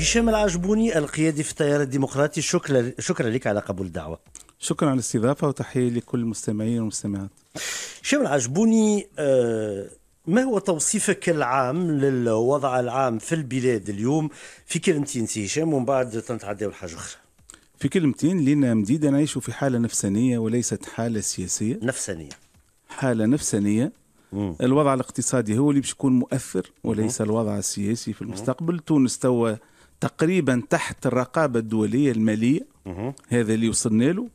هشام العجبوني القيادي في التيار الديمقراطي شكرا شكرا لك على قبول الدعوه شكرا على الاستضافه وتحيه لكل المستمعين والمستمعات هشام العجبوني آه، ما هو توصيفك العام للوضع العام في البلاد اليوم في كلمتين سي هشام ومن بعد تنتعداو لحاجه اخرى في كلمتين لنا مديد نعيش في حاله نفسانيه وليست حاله سياسيه نفسانيه حاله نفسانيه مم. الوضع الاقتصادي هو اللي باش يكون مؤثر وليس مم. الوضع السياسي في المستقبل مم. تونس توا تقريبا تحت الرقابة الدولية المالية هذا اللي وصلنا له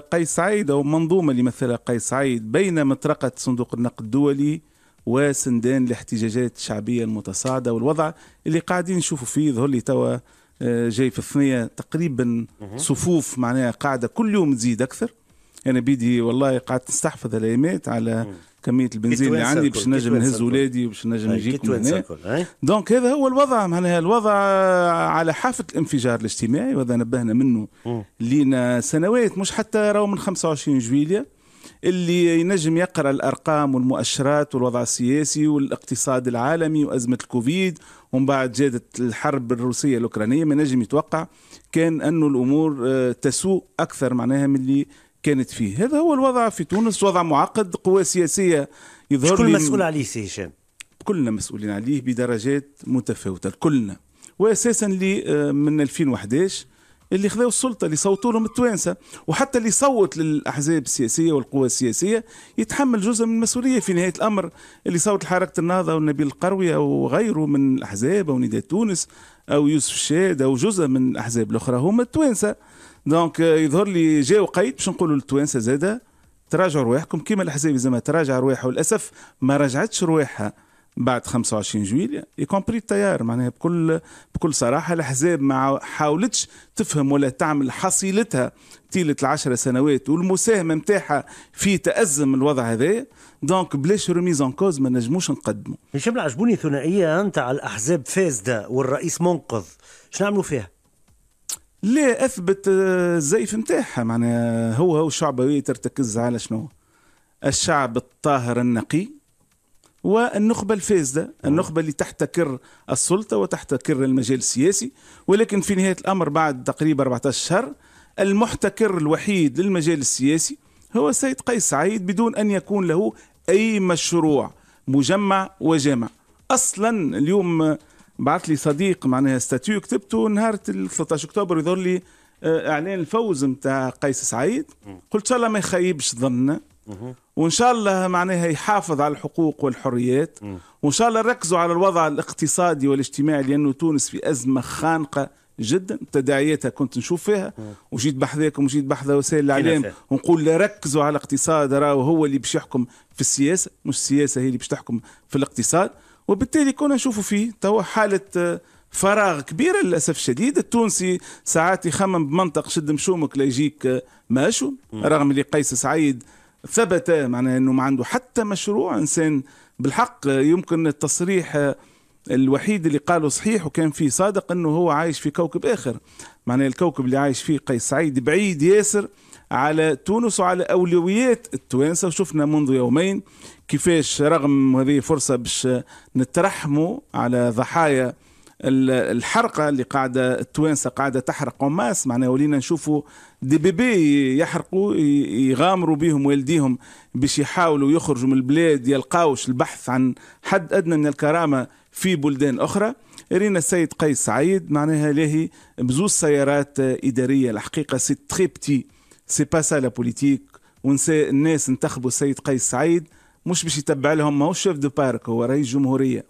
قيس سعيد أو منظومة اللي مثلها قيس سعيد بين مطرقة صندوق النقد الدولي وسندان الاحتجاجات الشعبية المتصاعدة والوضع اللي قاعدين نشوفوا فيه ظهر لي توا آه، جاي في الثنية تقريبا صفوف معناها قاعدة كل يوم تزيد أكثر أنا يعني بيدي والله قعدت تستحفظ الأيامات على كميه البنزين اللي عندي باش نجم نهز ولادي وباش نجم نجيكم هنا دونك هذا هو الوضع معناها الوضع على حافه الانفجار الاجتماعي وهذا نبهنا منه لينا سنوات مش حتى راهو من 25 جويليا اللي ينجم يقرا الارقام والمؤشرات والوضع السياسي والاقتصاد العالمي وازمه الكوفيد ومن بعد جادت الحرب الروسيه الاوكرانيه ما نجم يتوقع كان انه الامور آه، تسوء اكثر معناها من اللي كانت فيه هذا هو الوضع في تونس وضع معقد قوى سياسية يظهر شكون مسؤول عليه سي هشام كلنا مسؤولين عليه بدرجات متفاوتة كلنا وأساسا آه، من 2011 اللي خذوا السلطة اللي صوتوا لهم التوانسة وحتى اللي صوت للأحزاب السياسية والقوى السياسية يتحمل جزء من المسؤولية في نهاية الأمر اللي صوت لحركة النهضة ونبيل القروية وغيره من الأحزاب أو نداء تونس أو يوسف الشاد أو جزء من الأحزاب الأخرى هم التوانسة دونك آه، يظهر لي جاو قيد باش نقولوا للتوانسه زاده تراجعوا رواحكم كيما الاحزاب زعما تراجع رواحها وللاسف ما رجعتش رواحها بعد 25 جويليا كومبري التيار معناها بكل بكل صراحه الاحزاب ما حاولتش تفهم ولا تعمل حصيلتها طيله العشر سنوات والمساهمه نتاعها في تازم الوضع هذا دونك بلاش روميز اون كوز ما نجموش نقدموا. هشام عجبوني ثنائيه نتاع الاحزاب فاسده والرئيس منقذ شنو نعملوا فيها؟ لا اثبت آه، الزيف نتاعها معناها هو هو الشعبويه ترتكز على شنو؟ الشعب الطاهر النقي والنخبة الفاسدة النخبة اللي تحتكر السلطة وتحتكر المجال السياسي ولكن في نهاية الأمر بعد تقريبا 14 شهر المحتكر الوحيد للمجال السياسي هو السيد قيس سعيد بدون أن يكون له أي مشروع مجمع وجامع أصلا اليوم بعث لي صديق معناها ستاتيو كتبته نهار 13 اكتوبر يظهر لي آه، اعلان الفوز نتاع قيس سعيد قلت ان شاء الله ما يخيبش ظننا وان شاء الله معناها يحافظ على الحقوق والحريات وان شاء الله ركزوا على الوضع الاقتصادي والاجتماعي لانه تونس في ازمه خانقه جدا تداعياتها كنت نشوف فيها وجيت بحذاكم وجيت بحذا وسائل الاعلام ونقول ركزوا على الاقتصاد راهو هو اللي باش يحكم في السياسه مش السياسه هي اللي باش تحكم في الاقتصاد وبالتالي كنا نشوفوا فيه توا حاله آه، فراغ كبير للاسف الشديد التونسي ساعات يخمم بمنطق شد مشومك ليجيك آه، ماشو رغم اللي قيس سعيد ثبت معناه انه ما عنده حتى مشروع انسان بالحق آه، يمكن التصريح الوحيد اللي قاله صحيح وكان فيه صادق انه هو عايش في كوكب اخر معناه الكوكب اللي عايش فيه قيس سعيد بعيد ياسر على تونس وعلى أولويات التوانسة وشفنا منذ يومين كيفاش رغم هذه فرصة باش نترحموا على ضحايا الحرقة اللي قاعدة التوانسة قاعدة تحرق قماس معناها ولينا نشوفوا دي بيبي يحرقوا يغامروا بهم والديهم باش يحاولوا يخرجوا من البلاد يلقاوش البحث عن حد أدنى من الكرامة في بلدان أخرى رينا السيد قيس سعيد معناها له بزوز سيارات إدارية الحقيقة سي تري بتي سي با سا لا بوليتيك ونسى الناس انتخبوا السيد قيس سعيد مش باش يتبع لهم ماهوش شيف دو بارك هو رئيس جمهوريه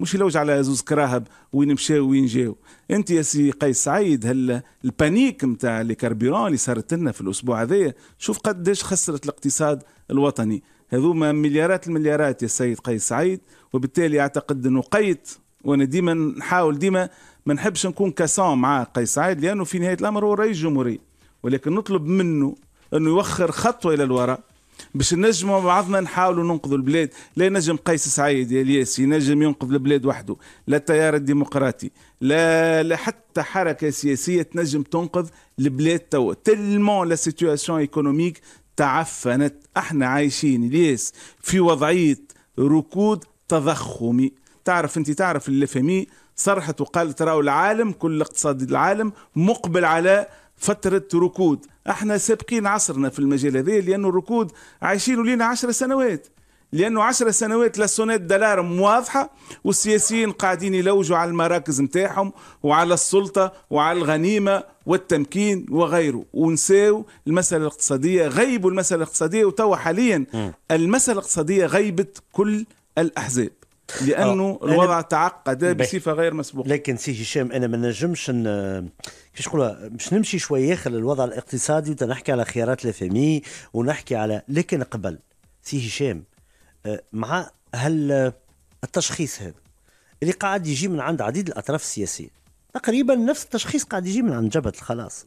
مش يلوج على زوز كراهب وين مشاو وين جاو انت يا سي قيس سعيد هل البانيك نتاع لي كاربيرون اللي صارت لنا في الاسبوع هذايا شوف قداش خسرت الاقتصاد الوطني هذوما مليارات المليارات يا سيد قيس سعيد وبالتالي اعتقد انه قيت وانا ديما نحاول ديما ما نحبش نكون كاسون مع قيس سعيد لانه في نهايه الامر هو رئيس جمهوريه ولكن نطلب منه انه يوخر خطوه الى الوراء باش نجموا بعضنا نحاولوا ننقذوا البلاد لا نجم قيس سعيد يا الياس ينجم ينقذ البلاد وحده لا التيار الديمقراطي لا لا حتى حركه سياسيه تنجم تنقذ البلاد توا تلمون لا سيتياسيون ايكونوميك تعفنت احنا عايشين الياس في وضعيه ركود تضخمي تعرف انت تعرف اللي صرحت وقالت راهو العالم كل اقتصاد العالم مقبل على فترة ركود احنا سابقين عصرنا في المجال هذا لأنه الركود عايشينه لينا عشر سنوات لأنه عشر سنوات لسونات دلار واضحة والسياسيين قاعدين يلوجوا على المراكز متاعهم وعلى السلطة وعلى الغنيمة والتمكين وغيره ونساو المسألة الاقتصادية غيبوا المسألة الاقتصادية وتوا حاليا المسألة الاقتصادية غيبت كل الأحزاب لانه الوضع تعقد بصفه غير مسبوقه لكن سي هشام انا ما نجمش كيفاش نقولوا باش نمشي شويه خلال الوضع الاقتصادي ونحكي على خيارات لافامي ونحكي على لكن قبل سي هشام أه، مع هل التشخيص هذا اللي قاعد يجي من عند عديد الاطراف السياسيه تقريبا نفس التشخيص قاعد يجي من عند جبهه الخلاص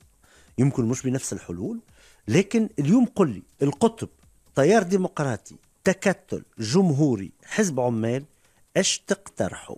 يمكن مش بنفس الحلول لكن اليوم قل لي القطب تيار ديمقراطي تكتل جمهوري حزب عمال اش تقترحوا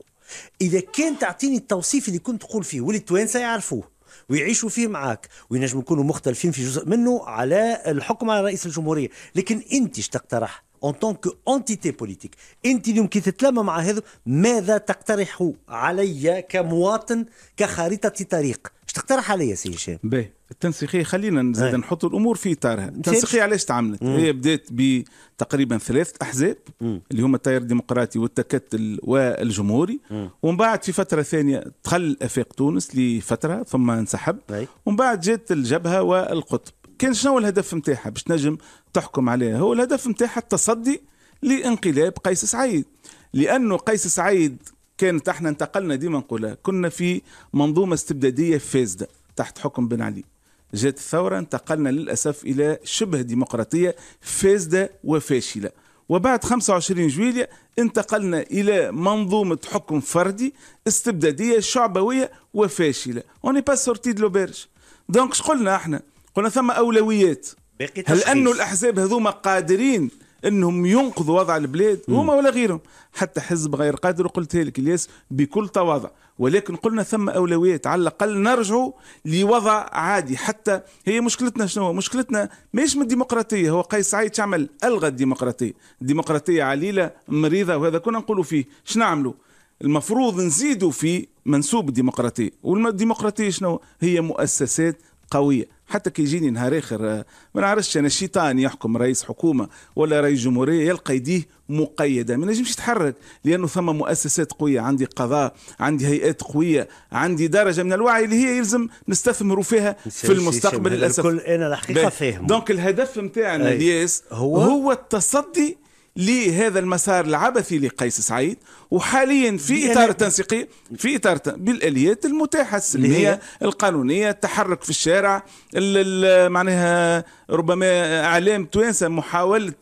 اذا كان تعطيني التوصيف اللي كنت تقول فيه والتوانسه يعرفوه ويعيشوا فيه معاك وينجموا يكونوا مختلفين في جزء منه على الحكم على رئيس الجمهوريه لكن انت اش تقترح اون تونك انتيتي بوليتيك انت اليوم كي تتلامى مع هذا ماذا تقترح علي كمواطن كخريطه طريق اش تقترح علي سي هشام باهي التنسيقيه خلينا آه. زاد نحط الامور في اطارها التنسيقيه علاش تعملت هي بدات بتقريبا ثلاثه احزاب مم. اللي هما التيار الديمقراطي والتكتل والجمهوري مم. ومن بعد في فتره ثانيه دخل افاق تونس لفتره ثم انسحب ومن بعد جات الجبهه والقطب كان شنو الهدف نتاعها باش تنجم تحكم عليها هو الهدف نتاعها التصدي لانقلاب قيس سعيد لأنه قيس سعيد كانت احنا انتقلنا ديما نقولها كنا في منظومة استبدادية فاسدة تحت حكم بن علي جات الثورة انتقلنا للأسف إلى شبه ديمقراطية فاسدة وفاشلة وبعد 25 جويلية انتقلنا إلى منظومة حكم فردي استبدادية شعبوية وفاشلة أوني با سورتي دو لوبيرج دونك قلنا احنا قلنا ثم أولويات هل انه الاحزاب هذوما قادرين انهم ينقذوا وضع البلاد هما ولا غيرهم حتى حزب غير قادر قلت لك الياس بكل تواضع ولكن قلنا ثم اولويات على الاقل نرجعوا لوضع عادي حتى هي مشكلتنا شنو مشكلتنا ماهيش من الديمقراطيه هو قيس سعيد تعمل الغى الديمقراطيه الديمقراطيه عليله مريضه وهذا كنا نقولوا فيه شنو نعملوا المفروض نزيدوا في منسوب الديمقراطيه والديمقراطيه شنو هي مؤسسات قويه حتى كي يجيني نهار اخر آه، ما نعرفش انا الشيطان يحكم رئيس حكومه ولا رئيس جمهوريه يلقى يديه مقيده ما نجمش يتحرك لانه ثم مؤسسات قويه عندي قضاء عندي هيئات قويه عندي درجه من الوعي اللي هي يلزم نستثمروا فيها في المستقبل للاسف إيه، انا الحقيقه فاهم دونك الهدف نتاعنا الياس هو هو التصدي لهذا المسار العبثي لقيس سعيد وحاليا في اطار التنسيقي في اطار بالاليات المتاحه السلميه القانونيه التحرك في الشارع معناها ربما اعلام توانسه محاوله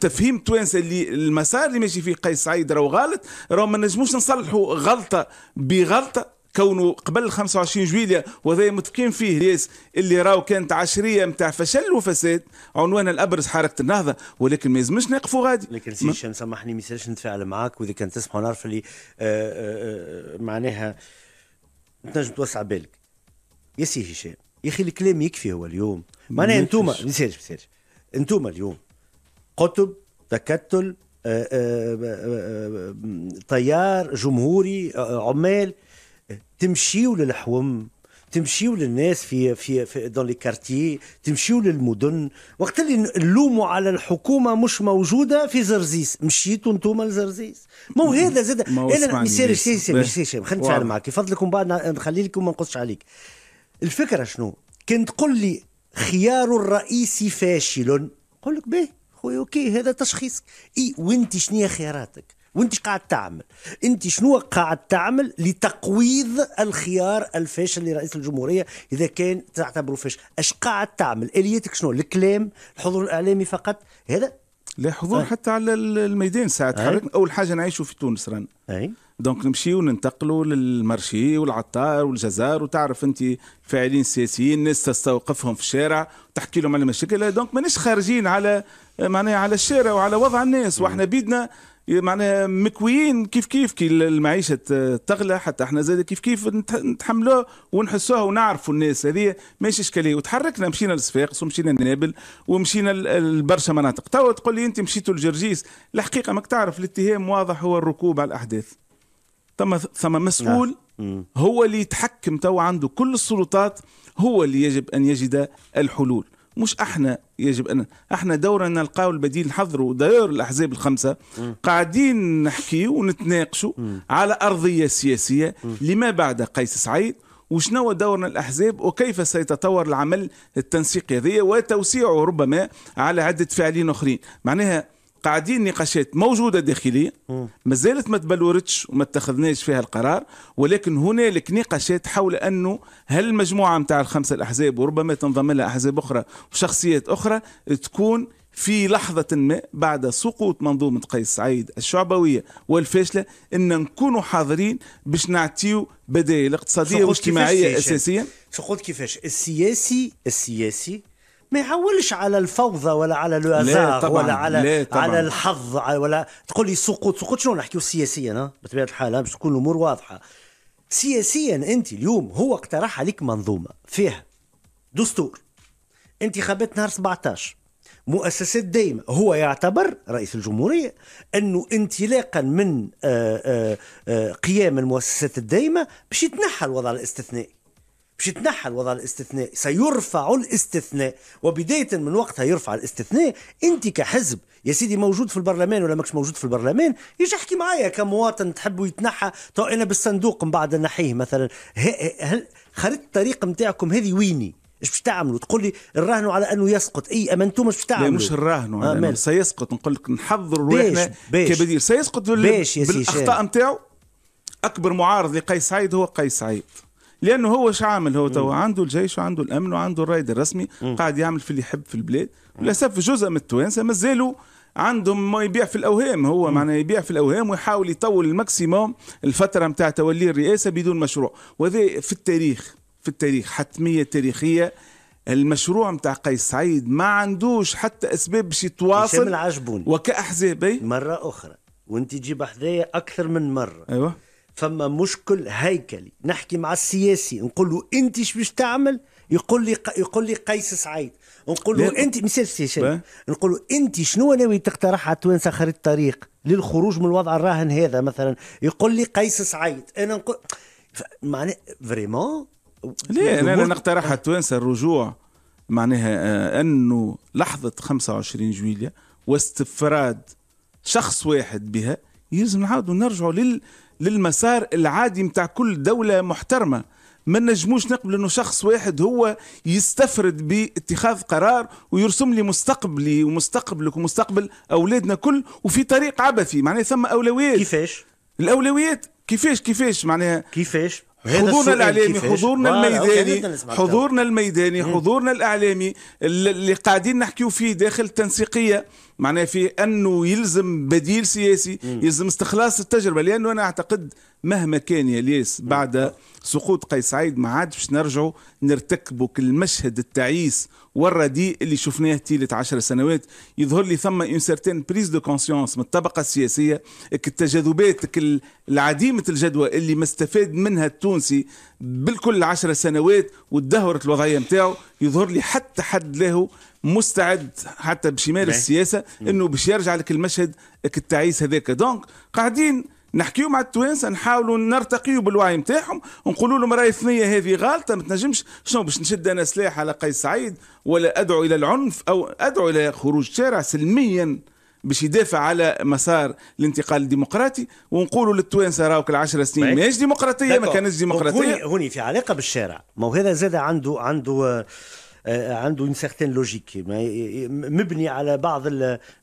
تفهيم توانسة اللي المسار اللي ماشي فيه قيس سعيد راهو غلط راهو ما نجموش نصلحوا غلطه بغلطه كونه قبل 25 جويلية وهذا متفقين فيه ياس اللي راهو كانت عشرية نتاع فشل وفساد عنوانها الأبرز حركة النهضة ولكن ما يزمش نقفوا غادي لكن سي هشام سامحني ما يسالش نتفاعل معاك وإذا كان تسمحوا نعرف اللي آه، آه، آه، معناها تنجم توسع بالك يا سي هشام يا اخي الكلام يكفي هو اليوم معناها انتوما ما يسالش انتوما اليوم قطب تكتل طيار جمهوري عمال تمشيو للحوم تمشيو للناس في في, في دون لي كارتيي تمشيو للمدن وقت اللي نلوموا على الحكومه مش موجوده في زرزيس مشيتوا انتم لزرزيس ما هو هذا زاد انا مسير شي خلينا نتفاعل معك فضلكم بعد نخلي لكم ما نقصش عليك الفكره شنو كان تقول لي خيار الرئيس فاشل نقول لك به خويا اوكي هذا تشخيص اي وانت شنو خياراتك وانت قاعد تعمل انت شنو قاعد تعمل لتقويض الخيار الفاشل لرئيس الجمهوريه اذا كان تعتبره فاشل اش قاعد تعمل اليتك شنو الكلام الحضور الاعلامي فقط هذا لا حضور آه. حتى على الميدان ساعة حركة اول حاجه نعيشوا في تونس رانا دونك نمشيو ننتقلوا للمرشي والعطار والجزار وتعرف انت الفاعلين السياسيين الناس تستوقفهم في الشارع وتحكي لهم على المشاكل دونك مانيش خارجين على معناها على الشارع وعلى وضع الناس واحنا بيدنا معناها مكويين كيف كيف كي المعيشه تغلى حتى احنا زاد كيف كيف نتحملوه ونحسوها ونعرفوا الناس هذه ماشي اشكاليه وتحركنا مشينا لصفاقس ومشينا لنابل ومشينا لبرشا مناطق توا تقول لي انت مشيتوا لجرجيس الحقيقه ماك تعرف الاتهام واضح هو الركوب على الاحداث ثم ثم مسؤول نعم. هو اللي يتحكم تو عنده كل السلطات هو اللي يجب ان يجد الحلول مش احنا يجب ان احنا دورنا نلقاو البديل نحضروا دور الاحزاب الخمسه م. قاعدين نحكيو ونتناقشوا على ارضيه سياسيه م. لما بعد قيس سعيد وشنو دورنا الاحزاب وكيف سيتطور العمل التنسيقي هذايا وتوسيعه ربما على عده فاعلين اخرين معناها قاعدين نقاشات موجوده داخليه مازالت ما تبلورتش وما اتخذناش فيها القرار ولكن هنالك نقاشات حول انه هل المجموعه نتاع الخمسه الاحزاب وربما تنضم لها احزاب اخرى وشخصيات اخرى تكون في لحظة ما بعد سقوط منظومة قيس سعيد الشعبوية والفاشلة أن نكونوا حاضرين باش نعطيو بدائل اقتصادية واجتماعية أساسية سقوط كيفاش السياسي السياسي ما يعولش على الفوضى ولا على لو ولا على على الحظ ولا تقول لي سقوط سقوط شنو نحكيو سياسيا بطبيعه الحال باش تكون الامور واضحه سياسيا انت اليوم هو اقترح عليك منظومه فيها دستور انتخابات نهار 17 مؤسسات دائمه هو يعتبر رئيس الجمهوريه انه انطلاقا من آه، آه، آه، قيام المؤسسات الدائمه باش يتنحى الوضع الاستثنائي مش يتنحى الوضع الاستثناء سيرفع الاستثناء وبداية من وقتها يرفع الاستثناء أنت كحزب يا سيدي موجود في البرلمان ولا ماكش موجود في البرلمان يجي احكي معايا كمواطن تحبوا يتنحى تو أنا بالصندوق من بعد نحيه مثلا هل خريطة الطريق نتاعكم هذه ويني؟ ايش باش تعملوا؟ تقول لي نراهنوا على انه يسقط، اي اما انتم مش باش تعملوا؟ لا مش نراهنوا آه يعني سيسقط نقول لك نحضروا روحنا كبديل سيسقط بالاخطاء نتاعو اكبر معارض لقيس سعيد هو قيس سعيد لانه هو شو عامل هو تو عنده الجيش وعنده الامن وعنده الرايد الرسمي قاعد يعمل في اللي يحب في البلاد وللاسف جزء من التوانسه مازالوا عندهم ما يبيع في الاوهام هو معناه يبيع في الاوهام ويحاول يطول الماكسيموم الفتره نتاع تولي الرئاسه بدون مشروع وهذا في التاريخ في التاريخ حتميه تاريخيه المشروع نتاع قيس سعيد ما عندوش حتى اسباب باش يتواصل وكاحزاب مره اخرى وانت تجيب حذايا اكثر من مره ايوه فما مشكل هيكلي نحكي مع السياسي نقول له انت شو باش تعمل يقول لي يقول لي قيس سعيد نقول له انت مثال نقول له انت شنو ناوي تقترح على التوانسه خريطه الطريق للخروج من الوضع الراهن هذا مثلا يقول لي قيس سعيد انا نقول معناه فريمون ليه انا, أنا نقترح على التوانسه الرجوع معناها آه، انه لحظه 25 جويليا واستفراد شخص واحد بها يلزم نعاودوا نرجعوا لل للمسار العادي متاع كل دولة محترمة ما نجموش نقبل انه شخص واحد هو يستفرد باتخاذ قرار ويرسم لي مستقبلي ومستقبلك ومستقبل اولادنا كل وفي طريق عبثي معناه ثم اولويات كيفاش الاولويات كيفاش كيفاش معناها كيفاش حضورنا الاعلامي حضورنا الميداني حضورنا الميداني حضورنا الاعلامي اللي قاعدين نحكيو فيه داخل التنسيقيه معناه في انه يلزم بديل سياسي يلزم استخلاص التجربه لانه انا اعتقد مهما كان يا الياس بعد سقوط قيس سعيد ما عاد باش نرجعوا نرتكبوا المشهد التعيس والرديء اللي شفناه تيلة عشر سنوات يظهر لي ثم اون سيرتين بريز دو كونسيونس من الطبقه السياسيه التجاذبات العديمه الجدوى اللي ما استفاد منها التونسي بالكل عشر سنوات وتدهورت الوضعيه نتاعو يظهر لي حتى حد له مستعد حتى بشمال السياسه انه باش يرجع لك المشهد التعيس هذاك دونك قاعدين نحكيو مع التوانسه نحاولوا نرتقيو بالوعي نتاعهم ونقولوا لهم راهي الثنيه هذه غالطه ما تنجمش شنو باش نشد انا سلاح على قيس سعيد ولا ادعو الى العنف او ادعو الى خروج شارع سلميا باش يدافع على مسار الانتقال الديمقراطي ونقولوا للتوانسه راوك العشر سنين ماهيش ديمقراطيه ما كانتش ديمقراطيه هوني, هوني في علاقه بالشارع ما هذا زاد عنده عنده آه، آه، عنده une سيغتين لوجيك مبني على بعض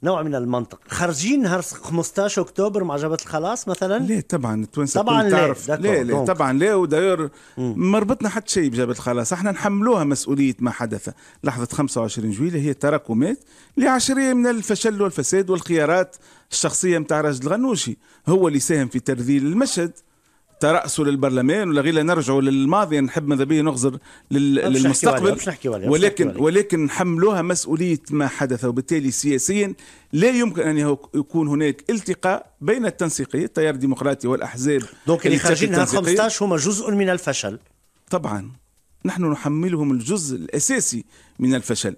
نوع من المنطق خارجين نهار 15 اكتوبر مع جبهه الخلاص مثلا لا طبعا التوانسه طبعا تعرف لا لا طبعا لا وداير ما ربطنا حتى شيء بجبهه الخلاص احنا نحملوها مسؤوليه ما حدث لحظه 25 جويليه هي تراكمات لعشريه من الفشل والفساد والخيارات الشخصيه نتاع راجل الغنوشي هو اللي ساهم في ترذيل المشهد ترأسه للبرلمان ولا غير نرجعوا للماضي نحب ماذا بيا نغزر للمستقبل نحكي ولكن ولكن, ولكن حملوها مسؤولية ما حدث وبالتالي سياسيا لا يمكن أن يكون هناك التقاء بين التنسيقية التيار الديمقراطي والأحزاب دونك اللي خارجينها 15 هما جزء من الفشل طبعا نحن نحملهم الجزء الأساسي من الفشل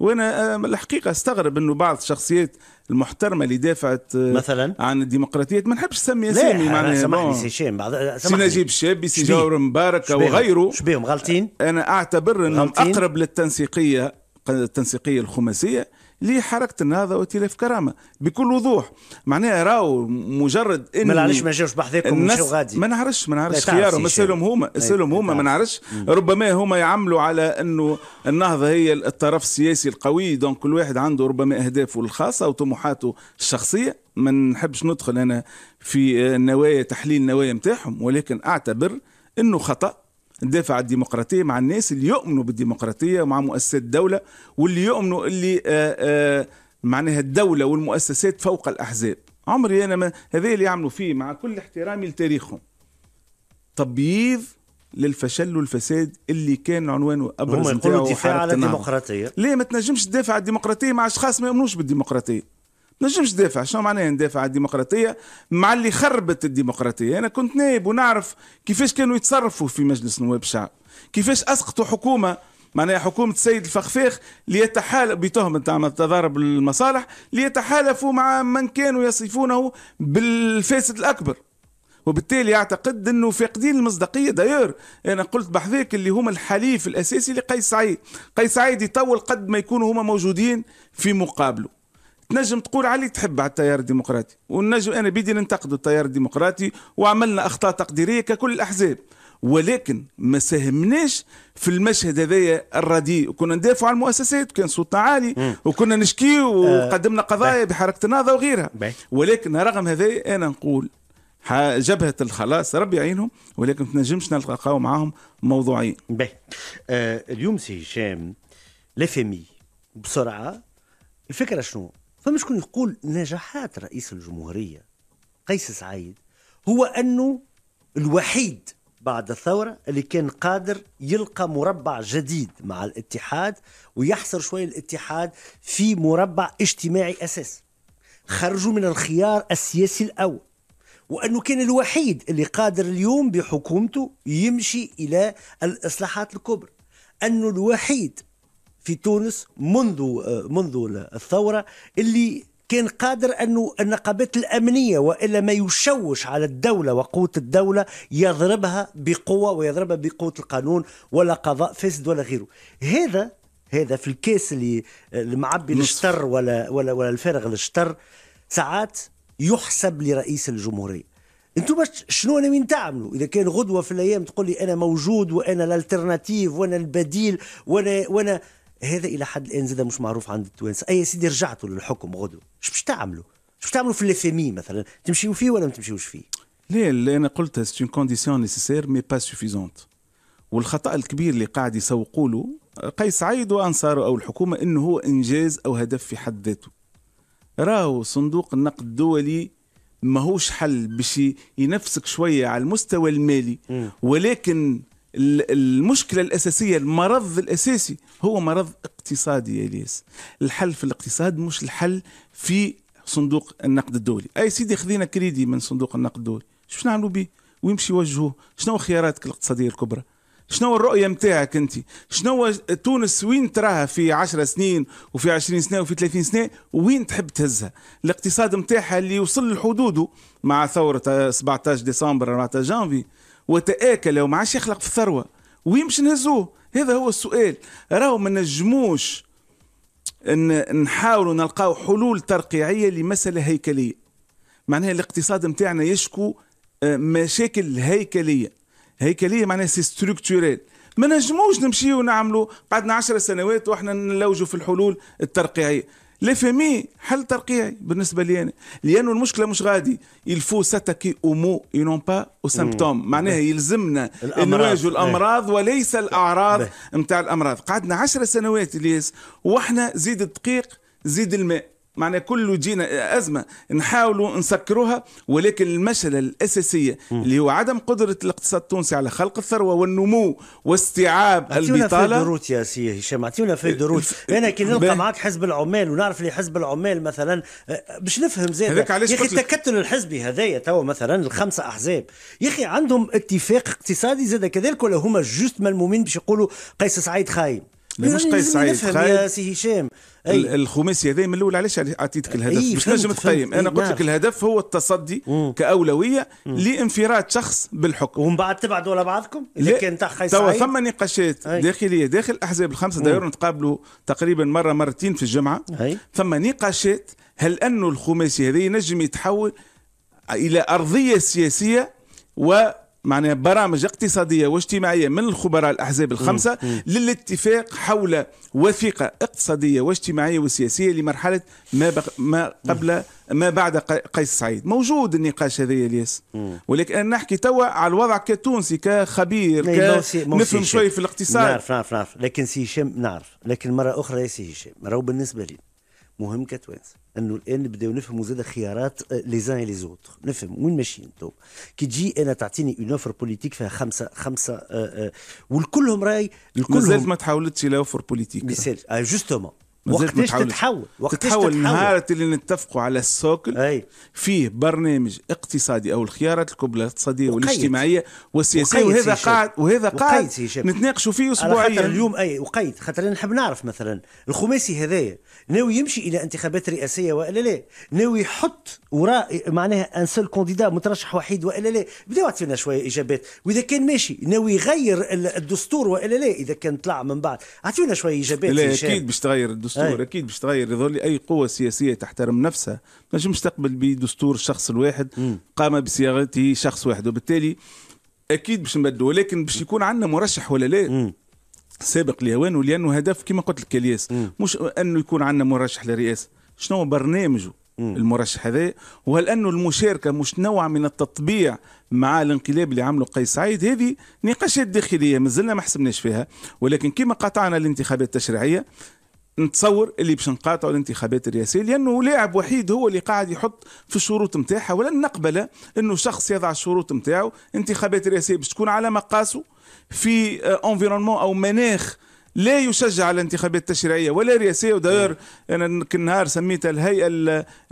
وانا آه، الحقيقه استغرب انه بعض الشخصيات المحترمه اللي دافعت آه، مثلا عن الديمقراطيه ما نحبش نسمي اسامي معناها سامحني سي هشام سي نجيب الشابي سي جاور مبارك وغيره شبيهم غالطين انا اعتبر انهم اقرب للتنسيقيه التنسيقيه الخماسيه لحركة حركه النهضه وائتلاف كرامه بكل وضوح معناها راهو مجرد ان ما علاش ما جاوش بحذاكم مشاو غادي ما نعرفش ما نعرفش خيارهم اسالهم هما اسالهم هما ما نعرفش ربما هما يعملوا على انه النهضه هي الطرف السياسي القوي دونك كل واحد عنده ربما اهدافه الخاصه وطموحاته الشخصيه ما نحبش ندخل انا في نوايا تحليل النوايا نتاعهم ولكن اعتبر انه خطا ندافع على الديمقراطية مع الناس اللي يؤمنوا بالديمقراطية ومع مؤسسات الدولة واللي يؤمنوا اللي آه، آه، معناها الدولة والمؤسسات فوق الأحزاب عمري أنا ما هذا اللي يعملوا فيه مع كل احترامي لتاريخهم تبييض للفشل والفساد اللي كان عنوانه ابرز هم يقولوا دفاع على الديمقراطيه ليه ما تنجمش تدافع على الديمقراطيه مع اشخاص ما يؤمنوش بالديمقراطيه نجمش ندافع شنو معناها ندافع على الديمقراطيه مع اللي خربت الديمقراطيه انا كنت نائب ونعرف كيفاش كانوا يتصرفوا في مجلس نواب الشعب كيفاش اسقطوا حكومه معناها حكومة السيد الفخفاخ ليتحالف بتهمة تضارب المصالح ليتحالفوا مع من كانوا يصفونه بالفاسد الأكبر وبالتالي اعتقد انه فاقدين المصداقيه داير انا قلت بحذاك اللي هما الحليف الاساسي لقيس سعيد قيس سعيد يطول قد ما يكونوا هما موجودين في مقابله تنجم تقول علي تحب على التيار الديمقراطي ونجم انا بيدي ننتقد التيار الديمقراطي وعملنا اخطاء تقديريه ككل الاحزاب ولكن ما ساهمناش في المشهد هذايا الرديء وكنا ندافعوا على المؤسسات وكان صوتنا عالي مم. وكنا نشكي آه، وقدمنا قضايا بحركه النهضه وغيرها بي. ولكن رغم هذا انا نقول جبهة الخلاص ربي يعينهم ولكن تنجمش نلقاو معاهم موضوعين باهي آه اليوم سي هشام لا بسرعة الفكرة شنو؟ فما شكون يقول نجاحات رئيس الجمهورية قيس سعيد هو أنه الوحيد بعد الثورة اللي كان قادر يلقى مربع جديد مع الاتحاد ويحصر شوية الاتحاد في مربع اجتماعي أساسي خرجوا من الخيار السياسي الأول وأنه كان الوحيد اللي قادر اليوم بحكومته يمشي إلى الإصلاحات الكبرى أنه الوحيد في تونس منذ منذ الثوره اللي كان قادر انه النقابات الامنيه والا ما يشوش على الدوله وقوه الدوله يضربها بقوه ويضربها بقوه القانون ولا قضاء فاسد ولا غيره هذا هذا في الكاس اللي المعبي الشطر ولا ولا ولا الفارغ الشطر ساعات يحسب لرئيس الجمهوريه انتم شنو انا وين تعملوا اذا كان غدوه في الايام تقول لي انا موجود وانا الالترناتيف وانا البديل وانا وانا هذا الى حد الان زاد مش معروف عند التوانسه اي سيدي رجعتوا للحكم غدو شو باش تعملوا شو باش تعملوا في الليفيمي مثلا تمشيوا فيه ولا ما تمشيوش فيه لا اللي انا قلت سي اون كونديسيون نيسيسير مي با سوفيزونت والخطا الكبير اللي قاعد يسوقوا له قيس سعيد وانصاره او الحكومه انه هو انجاز او هدف في حد ذاته راهو صندوق النقد الدولي ماهوش حل باش ينفسك شويه على المستوى المالي ولكن المشكلة الأساسية المرض الأساسي هو مرض اقتصادي يا إلياس الحل في الاقتصاد مش الحل في صندوق النقد الدولي أي سيدي خذينا كريدي من صندوق النقد الدولي شو نعملوا به ويمشي يوجهوه شنو خياراتك الاقتصادية الكبرى شنو الرؤية متاعك أنت شنو تونس وين تراها في 10 سنين وفي 20 سنة وفي 30 سنة وين تحب تهزها الاقتصاد متاعها اللي وصل لحدوده مع ثورة 17 ديسمبر 14 جانفي وتآكل وما عادش يخلق في الثروة ويمشي نهزوه هذا هو السؤال راهو ما نجموش ان نحاولوا نلقاو حلول ترقيعيه لمساله هيكليه معناها الاقتصاد نتاعنا يشكو آه، مشاكل هيكليه هيكليه معناها سي ستركتوريل ما نجموش نمشيو نعملوا قعدنا عشر سنوات واحنا نلوجوا في الحلول الترقيعيه لافامي حل ترقيعي بالنسبه لي انا لانه المشكله مش غادي يلفو ساتاكي اومو اينون با او سيمبتوم معناها يلزمنا الامراض إيه. الامراض وليس الاعراض إيه. نتاع الامراض قعدنا 10 سنوات الياس واحنا زيد الدقيق زيد الماء معناه كله جينا أزمة نحاولوا نسكروها ولكن المشكلة الأساسية اللي هو عدم قدرة الاقتصاد التونسي على خلق الثروة والنمو واستيعاب البطالة في دروت يا سي هشام اعطيونا في دروت إيه، أنا كي نلقى معك حزب العمال ونعرف اللي حزب العمال مثلا أه، باش نفهم زاد هذاك علاش يا أخي التكتل الحزبي هذايا توا مثلا الخمسة أحزاب يا أخي عندهم اتفاق اقتصادي زاد كذلك ولا هما جوست ملمومين باش يقولوا قيس سعيد خايب يعني مش يعني قيس سعيد يا سي هشام أي. الخماسي هذا من الاول علاش يعني اعطيتك الهدف مش نجم تقيم انا قلت لك نعم. الهدف هو التصدي مم. كاولويه لانفراد شخص بالحكم ومن بعد تبعدوا على بعضكم اذا كان تاع قيس توا ثم نقاشات داخليه داخل الاحزاب الخمسه داير نتقابلوا تقريبا مره مرتين في الجمعه ثم نقاشات هل انه الخماسي هذا نجم يتحول الى ارضيه سياسيه و معناها برامج اقتصادية واجتماعية من الخبراء الأحزاب الخمسة مم. مم. للاتفاق حول وثيقة اقتصادية واجتماعية وسياسية لمرحلة ما, بق... ما قبل ما بعد قيس سعيد موجود النقاش هذا الياس ولكن أنا نحكي توا على الوضع كتونسي كخبير نفهم إيه، شوي في الاقتصاد نعرف نعرف نعرف لكن سي هشام نعرف لكن مرة أخرى يا سي هشام راهو بالنسبة لي مهم كتوانسه انه الان نبداو نفهموا زاد خيارات آه، لي زان لي زوتر نفهم وين ماشيين تو كي تجي انا تعطيني اون اوفر بوليتيك فيها خمسه خمسه آآ آه، آآ آه، والكلهم راي الكل مازالت ما تحاولتش لا اوفر بوليتيك جوستومون وقتاش تتحول وقتاش تتحول نهار اللي نتفقوا على السوكل أي. فيه برنامج اقتصادي او الخيارات الكبرى الاقتصاديه والاجتماعيه والسياسيه وهذا قاعد وهذا قاعد نتناقشوا فيه اسبوعيا اليوم اي وقيد خاطر انا نحب نعرف مثلا الخماسي هذايا ناوي يمشي الى انتخابات رئاسيه والا لا ناوي يحط وراء معناها ان سول كونديدا مترشح وحيد والا لا بداو يعطينا شويه اجابات واذا كان ماشي ناوي يغير الدستور والا لا اذا كان طلع من بعد اعطينا شويه اجابات لا اكيد باش تغير الدستور الدستور أي. اكيد باش تغير يظل اي قوه سياسيه تحترم نفسها ما نجمش تقبل بدستور الشخص الواحد م. قام بصياغته شخص واحد وبالتالي اكيد باش نبدلوا ولكن باش يكون عندنا مرشح ولا لا م. سابق لهوانه لانه هدف كما قلت لك الياس مش انه يكون عندنا مرشح للرئاسه شنو برنامجه مم. المرشح هذا وهل انه المشاركه مش نوع من التطبيع مع الانقلاب اللي عمله قيس سعيد هذه نقاشات داخليه مازلنا ما حسبناش فيها ولكن كما قطعنا الانتخابات التشريعيه نتصور اللي باش نقاطعوا الانتخابات الرئاسيه لانه لاعب وحيد هو اللي قاعد يحط في الشروط نتاعها ولن نقبل انه شخص يضع الشروط نتاعو انتخابات رئاسيه باش تكون على مقاسه في انفيرونمون آه، او مناخ لا يشجع على الانتخابات التشريعيه ولا رئاسيه وداير إيه. انا كنهار سميتها الهيئه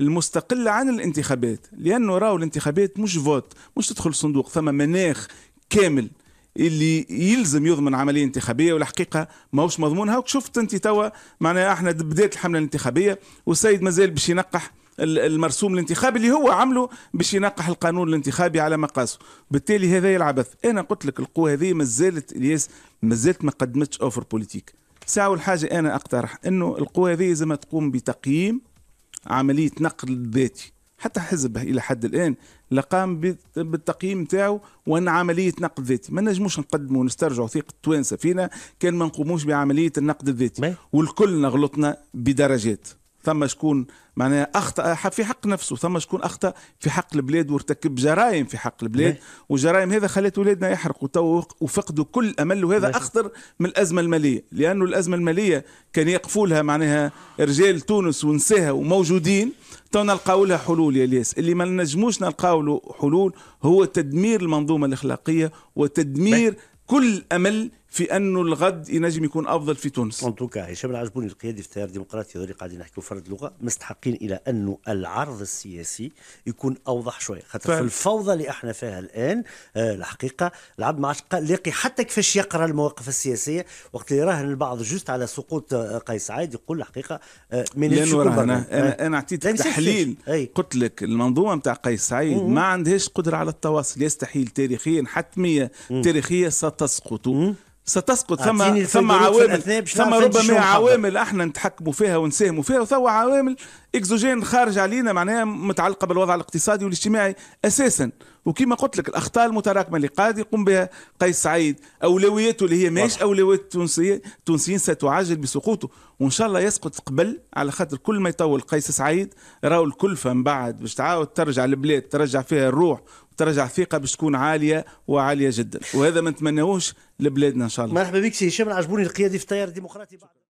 المستقله عن الانتخابات لانه راهو الانتخابات مش فوت مش تدخل صندوق ثم مناخ كامل اللي يلزم يضمن عمليه انتخابيه والحقيقه ماهوش مضمون وشفت شفت انت توا معناها احنا بدات الحمله الانتخابيه والسيد مازال باش ينقح المرسوم الانتخابي اللي هو عمله باش ينقح القانون الانتخابي على مقاسه بالتالي هذا العبث انا قلت لك القوه هذه مازالت الياس مازالت ما قدمتش اوفر بوليتيك ساعة الحاجة أنا أقترح أنه القوى هذه لازم تقوم بتقييم عملية نقل ذاتي حتى حزب الى حد الان لقام بالتقييم نتاعو وان عمليه نقد ذاتي ما نجموش نقدموا ونسترجعوا ثقه التوانسه فينا كان ما نقوموش بعمليه النقد الذاتي والكلنا غلطنا بدرجات ثم شكون معناها اخطا في حق نفسه ثم شكون اخطا في حق البلاد وارتكب جرائم في حق البلاد وجرائم هذا خلت ولادنا يحرقوا تو وفقدوا كل امل وهذا اخطر من الازمه الماليه لانه الازمه الماليه كان يقفوا لها معناها رجال تونس ونساها وموجودين تو نلقاو لها حلول يا الياس اللي ما نجموش نلقاو له حلول هو تدمير المنظومه الاخلاقيه وتدمير كل امل في انه الغد ينجم يكون افضل في تونس. توكا هشام العجبوني القيادي في التيار الديمقراطي هذول قاعدين نحكيوا فرد لغه مستحقين الى انه العرض السياسي يكون اوضح شويه خاطر في الفوضى اللي احنا فيها الان آه الحقيقه العبد ما عادش لاقي حتى كيفاش يقرا المواقف السياسيه وقت اللي راهن البعض جوست على سقوط قيس عايد يقول الحقيقه آه من لانه انا انا اعطيتك تحليل قلت لك المنظومه نتاع قيس سعيد ما عندهاش قدره على التواصل يستحيل تاريخيا حتميه تاريخيه ستسقط ستسقط ثم ثم عوامل ثم ربما عوامل احنا نتحكموا فيها ونساهموا فيها وثو عوامل اكزوجين خارج علينا معناها متعلقه بالوضع الاقتصادي والاجتماعي اساسا وكما قلت لك الاخطاء المتراكمه اللي قاعد يقوم بها قيس سعيد اولوياته اللي هي ماهيش اولويات التونسيه التونسيين ستعاجل بسقوطه وان شاء الله يسقط قبل على خاطر كل ما يطول قيس سعيد راهو الكلفه من بعد باش تعاود ترجع البلاد ترجع فيها الروح ترجع الثقه باش تكون عاليه وعاليه جدا وهذا ما نتمناوهش لبلادنا ان شاء الله مرحبا بك سي هشام عجبوني القياده في التيار الديمقراطي